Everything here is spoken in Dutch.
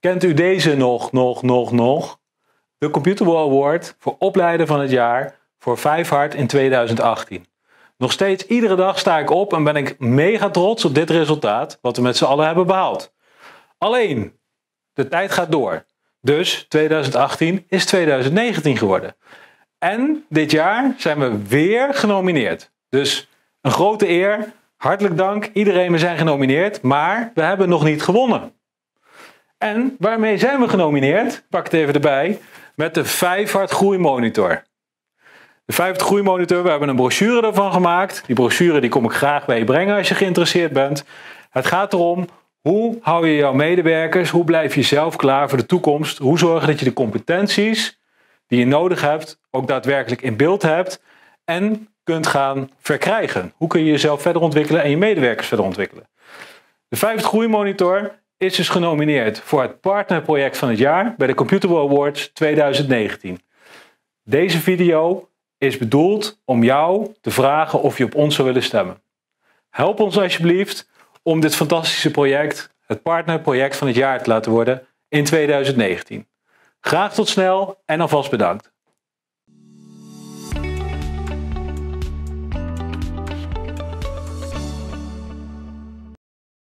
Kent u deze nog, nog, nog, nog? De Computable Award voor opleider van het jaar voor 5 hard in 2018. Nog steeds iedere dag sta ik op en ben ik mega trots op dit resultaat wat we met z'n allen hebben behaald. Alleen, de tijd gaat door. Dus 2018 is 2019 geworden. En dit jaar zijn we weer genomineerd. Dus een grote eer. Hartelijk dank. Iedereen, we zijn genomineerd. Maar we hebben nog niet gewonnen. En waarmee zijn we genomineerd? Pak het even erbij. Met de Vijfhart Groeimonitor. De Vijfhart Groeimonitor, we hebben een brochure ervan gemaakt. Die brochure die kom ik graag bij je brengen als je geïnteresseerd bent. Het gaat erom, hoe hou je jouw medewerkers, hoe blijf je zelf klaar voor de toekomst? Hoe zorg je dat je de competenties die je nodig hebt, ook daadwerkelijk in beeld hebt en kunt gaan verkrijgen? Hoe kun je jezelf verder ontwikkelen en je medewerkers verder ontwikkelen? De vijfde groeimonitor is dus genomineerd voor het Partnerproject van het Jaar bij de Computer Awards 2019. Deze video is bedoeld om jou te vragen of je op ons zou willen stemmen. Help ons alsjeblieft om dit fantastische project, het Partnerproject van het Jaar, te laten worden in 2019. Graag tot snel en alvast bedankt.